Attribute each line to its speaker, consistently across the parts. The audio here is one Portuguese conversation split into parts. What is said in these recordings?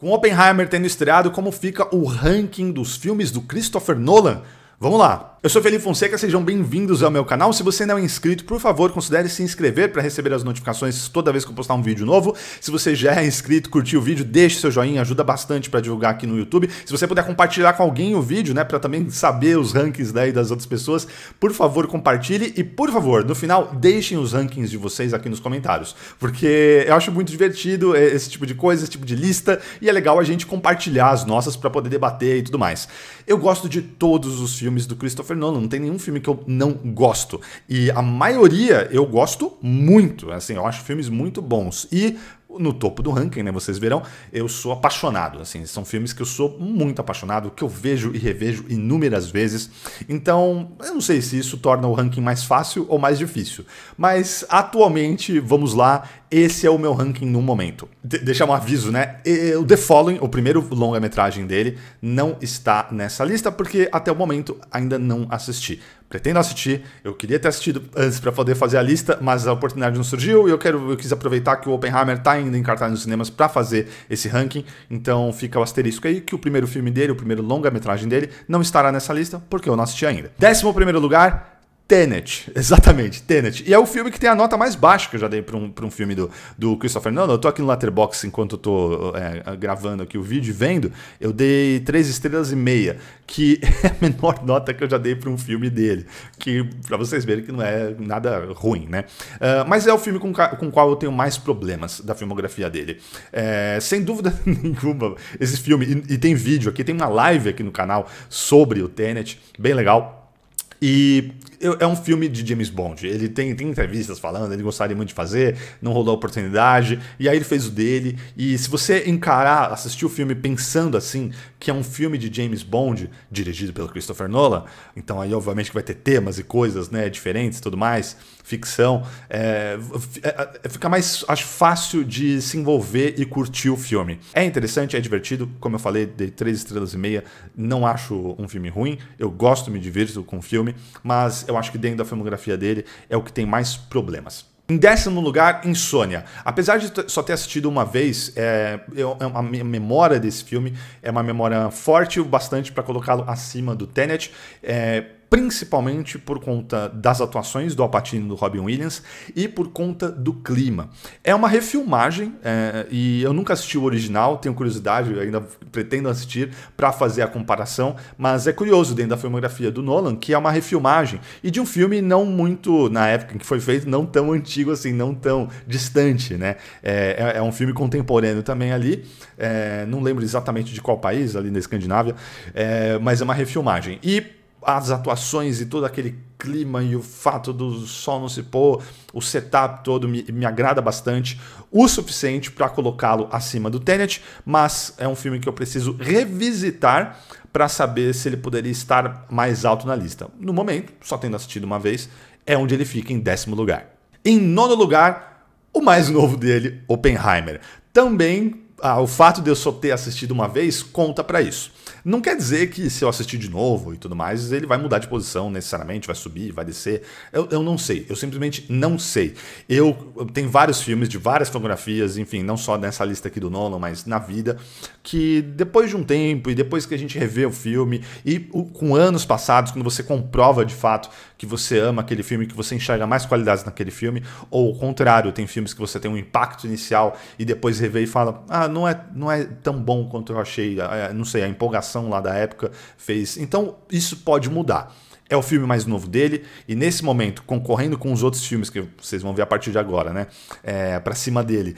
Speaker 1: Com Oppenheimer tendo estreado, como fica o ranking dos filmes do Christopher Nolan? Vamos lá! Eu sou Felipe Fonseca, sejam bem-vindos ao meu canal. Se você não é inscrito, por favor, considere se inscrever para receber as notificações toda vez que eu postar um vídeo novo. Se você já é inscrito, curtiu o vídeo, deixe seu joinha, ajuda bastante para divulgar aqui no YouTube. Se você puder compartilhar com alguém o vídeo, né, para também saber os rankings daí das outras pessoas, por favor, compartilhe e por favor, no final, deixem os rankings de vocês aqui nos comentários, porque eu acho muito divertido é, esse tipo de coisa, esse tipo de lista e é legal a gente compartilhar as nossas para poder debater e tudo mais. Eu gosto de todos os filmes do Christopher não, não tem nenhum filme que eu não gosto. E a maioria eu gosto muito, é assim, eu acho filmes muito bons. E no topo do ranking, né? Vocês verão, eu sou apaixonado, assim, são filmes que eu sou muito apaixonado, que eu vejo e revejo inúmeras vezes. Então, eu não sei se isso torna o ranking mais fácil ou mais difícil, mas atualmente, vamos lá, esse é o meu ranking no momento. De deixar um aviso, né? O The Following, o primeiro longa-metragem dele, não está nessa lista porque até o momento ainda não assisti. Pretendo assistir, eu queria ter assistido antes para poder fazer a lista, mas a oportunidade não surgiu e eu quero eu quis aproveitar que o Oppenheimer tá ainda em cartaz nos cinemas para fazer esse ranking. Então fica o asterisco aí que o primeiro filme dele, o primeiro longa-metragem dele, não estará nessa lista porque eu não assisti ainda. Décimo primeiro lugar, Tenet, exatamente, Tenet. E é o filme que tem a nota mais baixa que eu já dei para um, pra um filme do, do Christopher Nolan. Eu tô aqui no Letterboxd enquanto eu tô é, gravando aqui o vídeo e vendo. Eu dei três estrelas e meia, que é a menor nota que eu já dei para um filme dele. Que, para vocês verem, que não é nada ruim, né? Uh, mas é o filme com, com o qual eu tenho mais problemas da filmografia dele. É, sem dúvida nenhuma, esse filme, e, e tem vídeo aqui, tem uma live aqui no canal sobre o Tenet, bem legal. E é um filme de James Bond. Ele tem, tem entrevistas falando, ele gostaria muito de fazer, não rolou a oportunidade, e aí ele fez o dele. E se você encarar, assistir o filme pensando assim, que é um filme de James Bond, dirigido pelo Christopher Nolan, então aí obviamente que vai ter temas e coisas né, diferentes tudo mais, ficção, é, é, é, fica mais, acho, fácil de se envolver e curtir o filme. É interessante, é divertido, como eu falei, de três estrelas e meia, não acho um filme ruim, eu gosto, me divirto com o filme, mas eu acho que dentro da filmografia dele é o que tem mais problemas. Em décimo lugar, Insônia. Apesar de só ter assistido uma vez, é, eu, é a minha memória desse filme é uma memória forte o bastante para colocá-lo acima do Tenet. É, principalmente por conta das atuações do Alpatino e do Robin Williams e por conta do clima. É uma refilmagem é, e eu nunca assisti o original, tenho curiosidade, ainda pretendo assistir para fazer a comparação, mas é curioso dentro da filmografia do Nolan que é uma refilmagem e de um filme não muito, na época em que foi feito, não tão antigo assim, não tão distante, né? É, é, é um filme contemporâneo também ali, é, não lembro exatamente de qual país, ali na Escandinávia, é, mas é uma refilmagem. E as atuações e todo aquele clima e o fato do sol não se pôr, o setup todo me, me agrada bastante, o suficiente para colocá-lo acima do Tenet, mas é um filme que eu preciso revisitar para saber se ele poderia estar mais alto na lista. No momento, só tendo assistido uma vez, é onde ele fica em décimo lugar. Em nono lugar, o mais novo dele, Oppenheimer. Também ah, o fato de eu só ter assistido uma vez conta para isso. Não quer dizer que se eu assistir de novo e tudo mais, ele vai mudar de posição necessariamente, vai subir, vai descer. Eu, eu não sei. Eu simplesmente não sei. Eu, eu tenho vários filmes de várias fotografias, enfim, não só nessa lista aqui do Nolan, mas na vida, que depois de um tempo e depois que a gente revê o filme e o, com anos passados, quando você comprova de fato que você ama aquele filme, que você enxerga mais qualidades naquele filme, ou o contrário, tem filmes que você tem um impacto inicial e depois revê e fala: "Ah, não é não é tão bom quanto eu achei, não sei, a empolgação geração lá da época fez. Então isso pode mudar. É o filme mais novo dele, e nesse momento, concorrendo com os outros filmes que vocês vão ver a partir de agora, né? É, pra cima dele,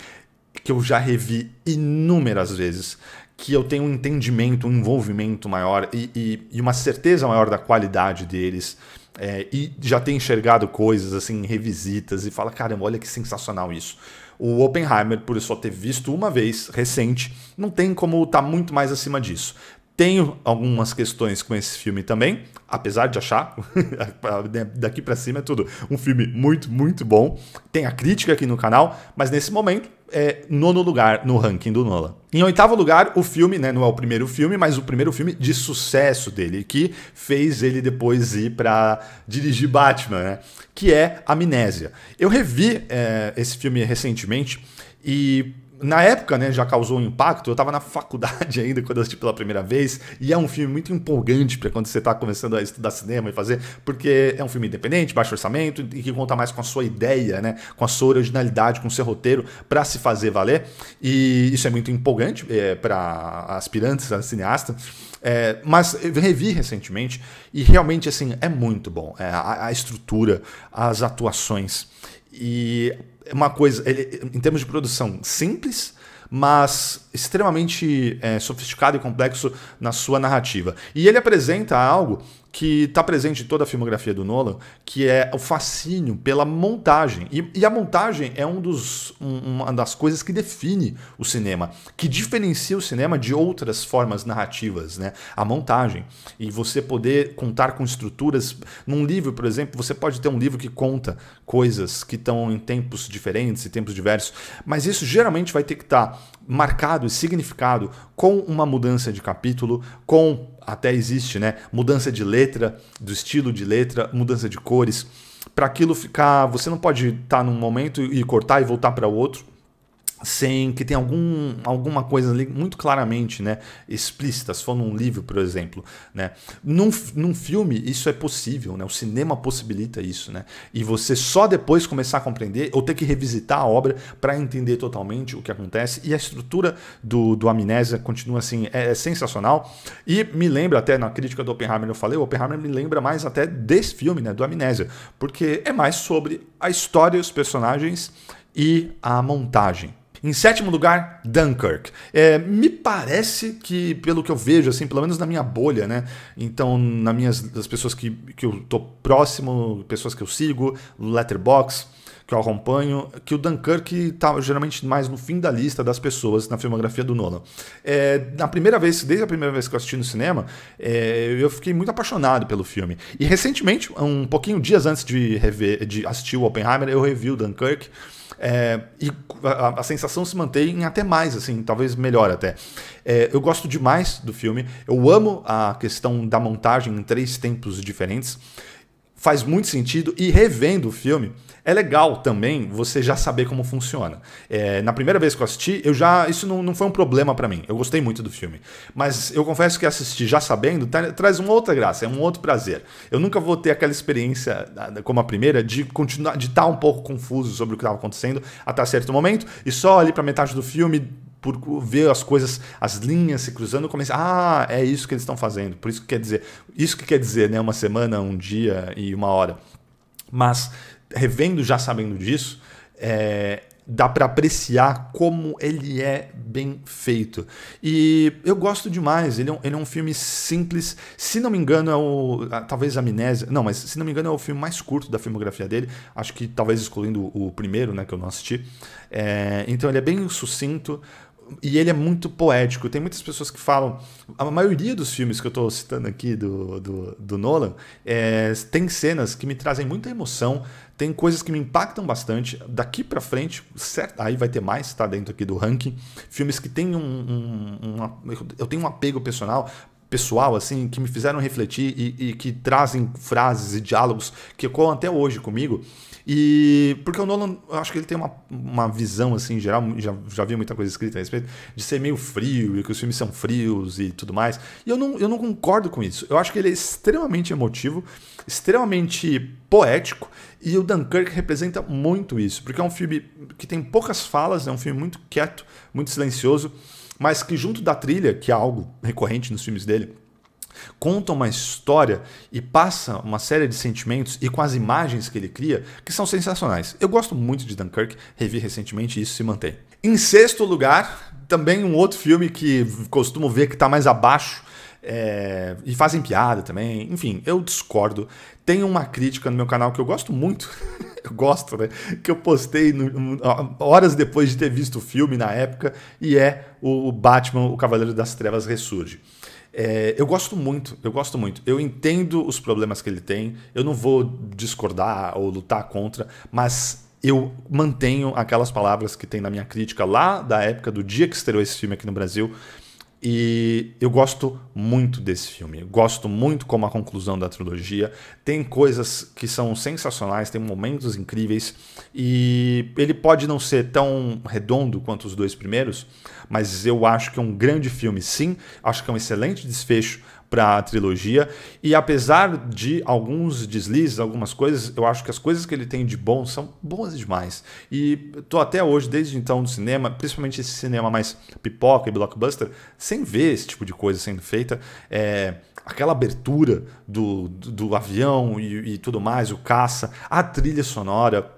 Speaker 1: que eu já revi inúmeras vezes, que eu tenho um entendimento, um envolvimento maior e, e, e uma certeza maior da qualidade deles. É, e já tenho enxergado coisas assim, revisitas, e fala: caramba, olha que sensacional isso. O Oppenheimer, por eu só ter visto uma vez, recente, não tem como estar tá muito mais acima disso. Tenho algumas questões com esse filme também, apesar de achar, daqui para cima é tudo um filme muito, muito bom. Tem a crítica aqui no canal, mas nesse momento é nono lugar no ranking do Nolan. Em oitavo lugar, o filme, né, não é o primeiro filme, mas o primeiro filme de sucesso dele, que fez ele depois ir para dirigir Batman, né, que é Amnésia. Eu revi é, esse filme recentemente e na época, né, já causou um impacto. Eu tava na faculdade ainda quando eu assisti pela primeira vez, e é um filme muito empolgante para quando você tá começando a estudar cinema e fazer, porque é um filme independente, baixo orçamento e que conta mais com a sua ideia, né, com a sua originalidade, com o seu roteiro para se fazer valer. E isso é muito empolgante é, para aspirantes a cineasta. É, mas eu revi recentemente e realmente assim é muito bom. É, a, a estrutura, as atuações e é uma coisa, ele, em termos de produção, simples, mas extremamente é, sofisticado e complexo na sua narrativa. E ele apresenta algo que está presente em toda a filmografia do Nolan, que é o fascínio pela montagem. E, e a montagem é um dos, um, uma das coisas que define o cinema, que diferencia o cinema de outras formas narrativas, né? A montagem. E você poder contar com estruturas. Num livro, por exemplo, você pode ter um livro que conta coisas que estão em tempos diferentes e tempos diversos, mas isso geralmente vai ter que estar tá marcado e significado com uma mudança de capítulo, com até existe, né? Mudança de letra, do estilo de letra, mudança de cores. Para aquilo ficar, você não pode estar tá num momento e cortar e voltar para outro sem que tenha algum, alguma coisa ali muito claramente né, explícita, se for num livro, por exemplo. Né? Num, num filme, isso é possível, né? o cinema possibilita isso. Né? E você só depois começar a compreender ou ter que revisitar a obra para entender totalmente o que acontece. E a estrutura do, do Amnésia continua assim, é, é sensacional. E me lembra até, na crítica do Oppenheimer eu falei, o Oppenheimer me lembra mais até desse filme, né, do Amnésia, porque é mais sobre a história, os personagens e a montagem. Em sétimo lugar, Dunkirk. É, me parece que, pelo que eu vejo, assim, pelo menos na minha bolha, né? Então, nas minhas das pessoas que, que eu tô próximo, pessoas que eu sigo, Letterboxd, que eu acompanho, que o Dunkirk está geralmente mais no fim da lista das pessoas na filmografia do Nolan. É, na primeira vez, desde a primeira vez que eu assisti no cinema, é, eu fiquei muito apaixonado pelo filme. E recentemente, um pouquinho dias antes de, rever, de assistir o Oppenheimer, eu revi o Dunkirk. É, e a, a, sensação se mantém até mais, assim, talvez melhor até. É, eu gosto demais do filme, eu amo a questão da montagem em três tempos diferentes faz muito sentido e revendo o filme. É legal também você já saber como funciona. É, na primeira vez que eu assisti, eu já. Isso não, não foi um problema para mim. Eu gostei muito do filme. Mas eu confesso que assistir já sabendo traz uma outra graça, é um outro prazer. Eu nunca vou ter aquela experiência como a primeira de continuar, de estar tá um pouco confuso sobre o que estava acontecendo até certo momento. E só ali para metade do filme por ver as coisas, as linhas se cruzando, comecei, ah, é isso que eles estão fazendo. Por isso que quer dizer, isso que quer dizer, né, uma semana, um dia e uma hora. Mas revendo já sabendo disso, é, dá para apreciar como ele é bem feito. E eu gosto demais, ele é um, ele é um filme simples, se não me engano é o, talvez Amnésia, não, mas se não me engano é o filme mais curto da filmografia dele, acho que talvez excluindo o primeiro, né, que eu não assisti. É, então ele é bem sucinto, e ele é muito poético. Tem muitas pessoas que falam. A maioria dos filmes que eu estou citando aqui do, do, do Nolan é, tem cenas que me trazem muita emoção, tem coisas que me impactam bastante. Daqui para frente, certo, aí vai ter mais, tá dentro aqui do ranking. Filmes que tem um, um, um. eu tenho um apego personal pessoal, assim, que me fizeram refletir e, e que trazem frases e diálogos que ecoam até hoje comigo. E porque o Nolan, eu acho que ele tem uma, uma visão, assim, em geral, já, já vi muita coisa escrita a respeito, de ser meio frio e que os filmes são frios e tudo mais. E eu não, eu não concordo com isso. Eu acho que ele é extremamente emotivo, extremamente poético, e o Dunkirk representa muito isso, porque é um filme que tem poucas falas, é um filme muito quieto, muito silencioso mas que junto da trilha, que é algo recorrente nos filmes dele, conta uma história e passa uma série de sentimentos e com as imagens que ele cria que são sensacionais. Eu gosto muito de Dunkirk, revi recentemente e isso se mantém. Em sexto lugar, também um outro filme que costumo ver que está mais abaixo é, e fazem piada também. Enfim, eu discordo. Tem uma crítica no meu canal que eu gosto muito. eu gosto, né? Que eu postei no, horas depois de ter visto o filme na época. E é o Batman, o Cavaleiro das Trevas Ressurge. É, eu gosto muito, eu gosto muito. Eu entendo os problemas que ele tem. Eu não vou discordar ou lutar contra, mas eu mantenho aquelas palavras que tem na minha crítica lá da época do dia que estreou esse filme aqui no Brasil, e eu gosto muito desse filme. gosto muito como a conclusão da trilogia. Tem coisas que são sensacionais, tem momentos incríveis. E ele pode não ser tão redondo quanto os dois primeiros, mas eu acho que é um grande filme, sim. Acho que é um excelente desfecho para a trilogia. E apesar de alguns deslizes, algumas coisas, eu acho que as coisas que ele tem de bom são boas demais. E tô até hoje, desde então, no cinema, principalmente esse cinema mais pipoca e blockbuster, sem ver esse tipo de coisa sendo feita. É, aquela abertura do, do, do avião e, e tudo mais, o caça, a trilha sonora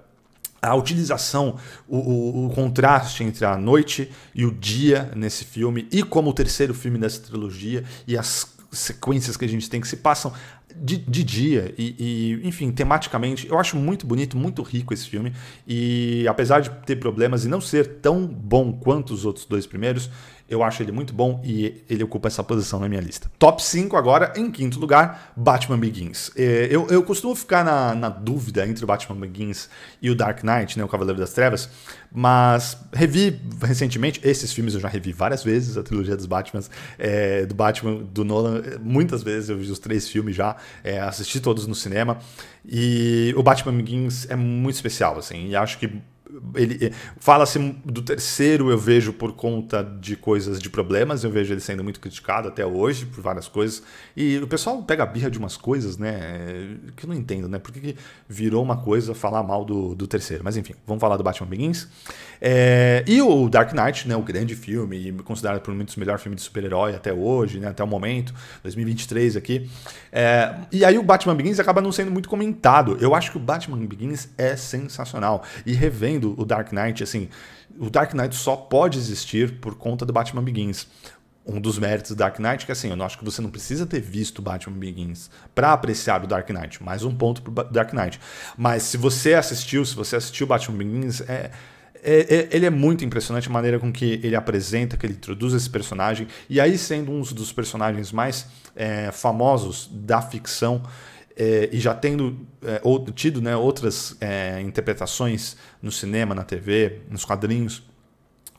Speaker 1: a utilização, o, o, o, contraste entre a noite e o dia nesse filme, e como o terceiro filme dessa trilogia, e as sequências que a gente tem que se passam de, de dia e, e, enfim, tematicamente, eu acho muito bonito, muito rico esse filme. E apesar de ter problemas e não ser tão bom quanto os outros dois primeiros, eu acho ele muito bom e ele ocupa essa posição na minha lista. Top 5 agora, em quinto lugar, Batman Begins. É, eu, eu costumo ficar na, na dúvida entre o Batman Begins e o Dark Knight, né, o Cavaleiro das Trevas, mas revi recentemente, esses filmes eu já revi várias vezes, a trilogia dos Batmans, é, do Batman, do Nolan, muitas vezes eu vi os três filmes já, é, assisti todos no cinema. E o Batman Begins é muito especial, assim, e acho que ele eh, fala-se do terceiro eu vejo por conta de coisas de problemas eu vejo ele sendo muito criticado até hoje por várias coisas e o pessoal pega a birra de umas coisas né eh, que eu não entendo né por que, que virou uma coisa falar mal do, do terceiro mas enfim vamos falar do Batman Begins é, e o Dark Knight né o grande filme considerado por muitos o melhor filme de super-herói até hoje né até o momento 2023 aqui é, e aí o Batman Begins acaba não sendo muito comentado eu acho que o Batman Begins é sensacional e revendo o Dark Knight, assim, o Dark Knight só pode existir por conta do Batman Begins. Um dos méritos do Dark Knight é que assim, eu não acho que você não precisa ter visto Batman Begins para apreciar o Dark Knight. Mais um ponto pro Dark Knight. Mas se você assistiu, se você assistiu Batman Begins, é, é, é, ele é muito impressionante a maneira com que ele apresenta, que ele introduz esse personagem. E aí, sendo um dos personagens mais é, famosos da ficção, é, e já tendo é, tido né, outras é, interpretações no cinema, na TV, nos quadrinhos,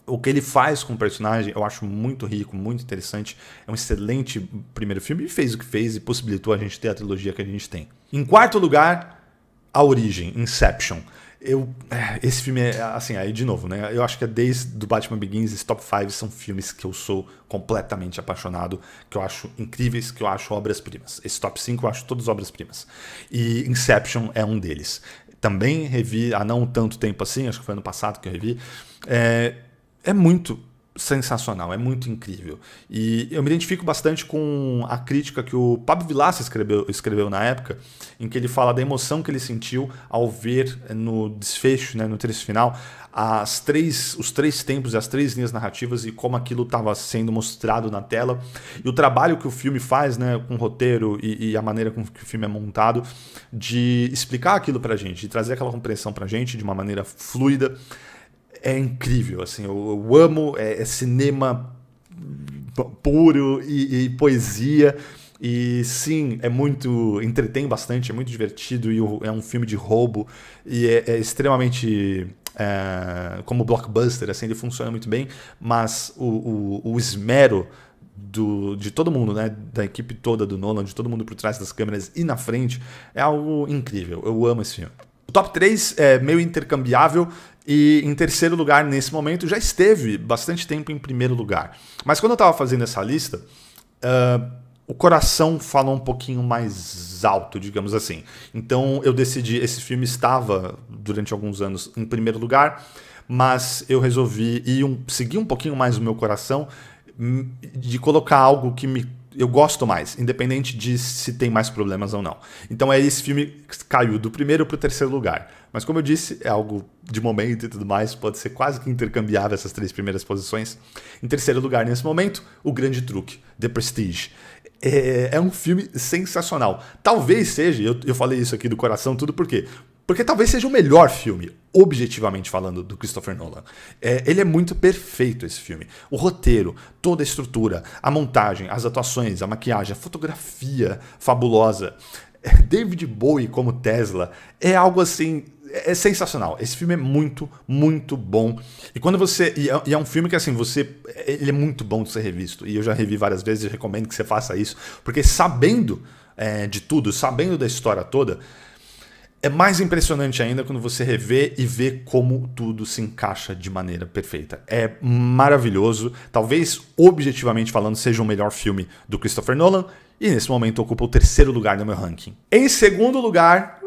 Speaker 1: o que ele faz com o personagem eu acho muito rico, muito interessante. É um excelente primeiro filme e fez o que fez e possibilitou a gente ter a trilogia que a gente tem. Em quarto lugar, A Origem, Inception eu é, esse filme é assim aí de novo né eu acho que é desde do Batman Begins esse top 5 são filmes que eu sou completamente apaixonado que eu acho incríveis que eu acho obras primas esse top 5 eu acho todas obras primas e Inception é um deles também revi há não tanto tempo assim acho que foi ano passado que eu revi é, é muito sensacional, é muito incrível. E eu me identifico bastante com a crítica que o Pablo Vilaça escreveu, escreveu na época, em que ele fala da emoção que ele sentiu ao ver eh, no desfecho, né, no trecho final, as três, os três tempos, e as três linhas narrativas e como aquilo estava sendo mostrado na tela. E o trabalho que o filme faz, né, com o roteiro e, e a maneira com que o filme é montado, de explicar aquilo a gente, de trazer aquela compreensão a gente de uma maneira fluida é incrível, assim, eu, eu amo é, é, cinema puro e, e, poesia. E sim, é muito. entretém bastante, é muito divertido e é um filme de roubo. E é, é extremamente. É, como blockbuster, assim, ele funciona muito bem, mas o, o, o esmero do, de todo mundo, né? Da equipe toda do Nolan, de todo mundo por trás das câmeras e na frente, é algo incrível. Eu amo esse filme. O top 3 é meio intercambiável. E em terceiro lugar, nesse momento, já esteve bastante tempo em primeiro lugar. Mas quando eu estava fazendo essa lista, uh, o coração falou um pouquinho mais alto, digamos assim. Então eu decidi, esse filme estava durante alguns anos em primeiro lugar, mas eu resolvi ir um, seguir um pouquinho mais o meu coração hum, de colocar algo que me eu gosto mais, independente de se tem mais problemas ou não. Então é esse filme que caiu do primeiro para o terceiro lugar. Mas como eu disse, é algo de momento e tudo mais, pode ser quase que intercambiável essas três primeiras posições. Em terceiro lugar, nesse momento, O Grande Truque, The Prestige. É, é um filme sensacional. Talvez seja, eu, eu falei isso aqui do coração, tudo por quê? Porque talvez seja o melhor filme, objetivamente falando, do Christopher Nolan. É, ele é muito perfeito, esse filme. O roteiro, toda a estrutura, a montagem, as atuações, a maquiagem, a fotografia fabulosa. É, David Bowie como Tesla é algo assim é, é sensacional. Esse filme é muito, muito bom. E quando você. E é, e é, um filme que, assim, você. É, ele é muito bom de ser revisto. E eu já revi várias vezes e recomendo que você faça isso. Porque sabendo é, de tudo, sabendo da história toda, é mais impressionante ainda quando você revê e vê como tudo se encaixa de maneira perfeita. É maravilhoso. Talvez, objetivamente falando, seja o melhor filme do Christopher Nolan. E nesse momento ocupa o terceiro lugar no meu ranking. Em segundo lugar,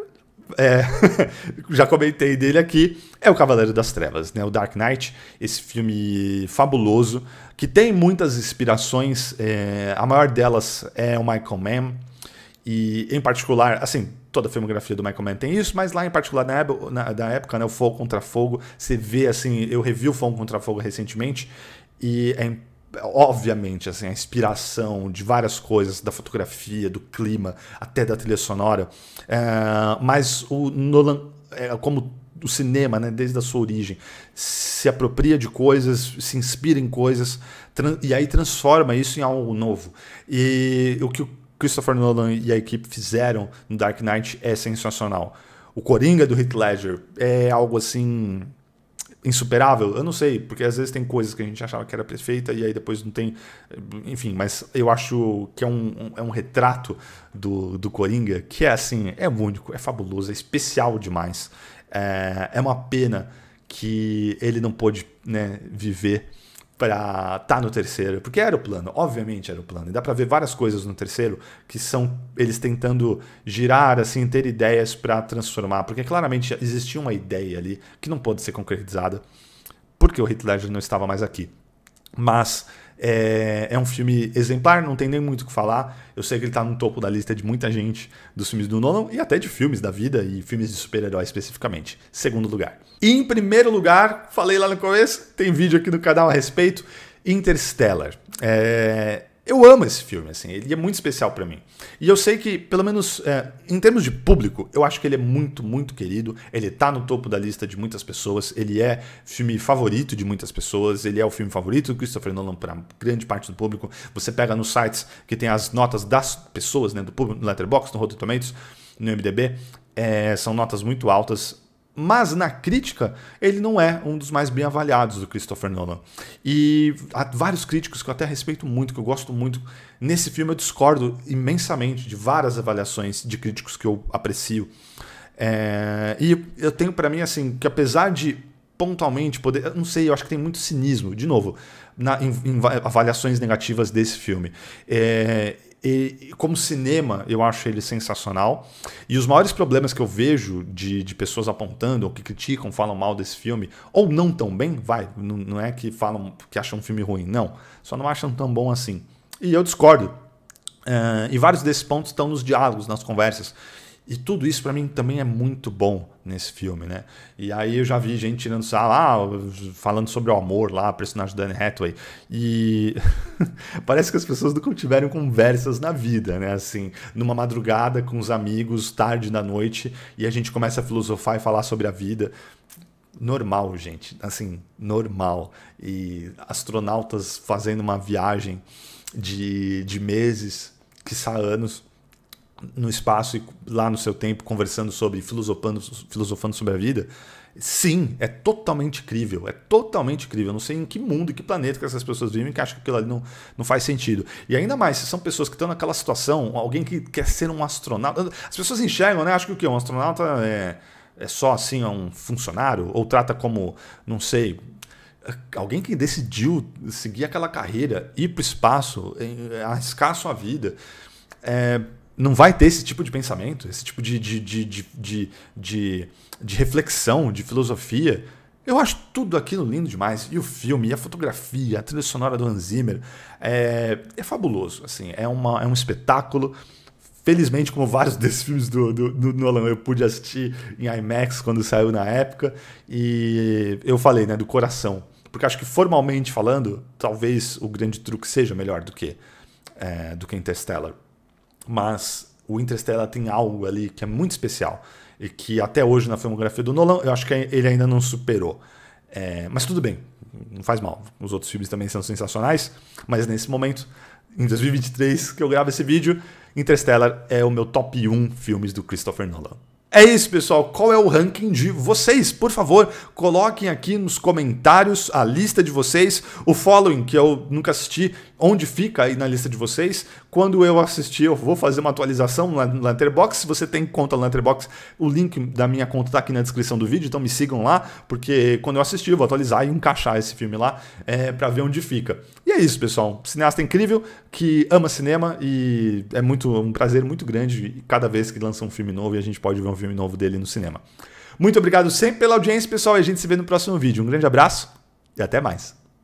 Speaker 1: é, já comentei dele aqui, é o Cavaleiro das Trevas, né? O Dark Knight, esse filme fabuloso, que tem muitas inspirações, é, a maior delas é o Michael Mann, e em particular, assim, toda a filmografia do Michael Mann tem isso, mas lá em particular na, na, na época, né, o Fogo contra Fogo, você vê assim, eu revi o Fogo contra Fogo recentemente, e é obviamente, assim, a inspiração de várias coisas, da fotografia, do clima, até da trilha sonora. É, mas o Nolan, é, como o cinema, né, desde a sua origem, se apropria de coisas, se inspira em coisas, e aí transforma isso em algo novo. E o que o Christopher Nolan e a equipe fizeram no Dark Knight é sensacional. O Coringa do Heath Ledger é algo assim insuperável? Eu não sei, porque às vezes tem coisas que a gente achava que era perfeita e aí depois não tem. Enfim, mas eu acho que é um, um é um retrato do, do Coringa que é assim, é único, é fabuloso, é especial demais. É, é uma pena que ele não pôde né, viver para tá no terceiro, porque era o plano, obviamente era o plano. E dá para ver várias coisas no terceiro que são eles tentando girar assim, ter ideias para transformar, porque claramente existia uma ideia ali que não pôde ser concretizada, porque o Hitler não estava mais aqui. Mas é, é um filme exemplar, não tem nem muito o que falar. Eu sei que ele está no topo da lista de muita gente dos filmes do Nolan e até de filmes da vida e filmes de super-herói especificamente. Segundo lugar. E em primeiro lugar, falei lá no começo, tem vídeo aqui no canal a respeito. Interstellar. É, eu amo esse filme, assim, ele é muito especial para mim. E eu sei que, pelo menos é, em termos de público, eu acho que ele é muito, muito querido. Ele tá no topo da lista de muitas pessoas. Ele é filme favorito de muitas pessoas. Ele é o filme favorito do Christopher Nolan para grande parte do público. Você pega nos sites que tem as notas das pessoas, né, do público, no Letterboxd, no Rotten Tomatoes, no MDB. É, são notas muito altas mas na crítica ele não é um dos mais bem avaliados do Christopher Nolan. E há vários críticos que eu até respeito muito, que eu gosto muito. Nesse filme eu discordo imensamente de várias avaliações de críticos que eu aprecio. É... e eu tenho para mim assim que apesar de pontualmente poder, eu não sei, eu acho que tem muito cinismo, de novo, na, em, em avaliações negativas desse filme. É, e, como cinema, eu acho ele sensacional. E os maiores problemas que eu vejo de, de pessoas apontando ou que criticam, falam mal desse filme, ou não tão bem, vai, não, não é que falam que acham um filme ruim, não. Só não acham tão bom assim. E eu discordo. Uh, e vários desses pontos estão nos diálogos, nas conversas. E tudo isso para mim também é muito bom nesse filme, né? E aí eu já vi gente tirando sarro ah, falando sobre o amor lá, personagem do Anne Hathaway. E parece que as pessoas nunca tiveram conversas na vida, né? Assim, numa madrugada com os amigos, tarde da noite, e a gente começa a filosofar e falar sobre a vida normal, gente. Assim, normal. E astronautas fazendo uma viagem de, de meses, quiçá anos, no espaço e lá no seu tempo conversando sobre, filosofando, filosofando sobre a vida, sim, é totalmente incrível É totalmente incrível Eu não sei em que mundo, em que planeta que essas pessoas vivem que acham que aquilo ali não, não faz sentido. E ainda mais, se são pessoas que estão naquela situação, alguém que quer ser um astronauta. As pessoas enxergam, né? Acho que o quê? Um astronauta é, é só assim, é um funcionário? Ou trata como, não sei, alguém que decidiu seguir aquela carreira, ir para o espaço, arriscar sua vida. É, não vai ter esse tipo de pensamento, esse tipo de, de, de, de, de reflexão, de filosofia, eu acho tudo aquilo lindo demais. E o filme, e a fotografia, a trilha sonora do Hans Zimmer é, é fabuloso. Assim, é, uma, é um espetáculo. Felizmente, como vários desses filmes do, do, do Nolan, eu pude assistir em IMAX quando saiu na época. E eu falei, né, do coração. Porque acho que formalmente falando, talvez o grande truque seja melhor do que, é, do que Interstellar mas o Interstellar tem algo ali que é muito especial e que até hoje na filmografia do Nolan eu acho que ele ainda não superou. É, mas tudo bem, não faz mal. Os outros filmes também são sensacionais, mas nesse momento, em 2023, que eu gravo esse vídeo, Interstellar é o meu top 1 filmes do Christopher Nolan. É isso, pessoal. Qual é o ranking de vocês? Por favor, coloquem aqui nos comentários a lista de vocês, o following que eu nunca assisti onde fica aí na lista de vocês. Quando eu assistir, eu vou fazer uma atualização no Letterboxd. Se você tem conta no Letterboxd, o link da minha conta está aqui na descrição do vídeo, então me sigam lá, porque quando eu assistir, eu vou atualizar e encaixar esse filme lá é, para ver onde fica. E é isso, pessoal. cineasta incrível que ama cinema e é muito um prazer muito grande cada vez que lança um filme novo e a gente pode ver um filme novo dele no cinema. Muito obrigado sempre pela audiência, pessoal, e a gente se vê no próximo vídeo. Um grande abraço e até mais.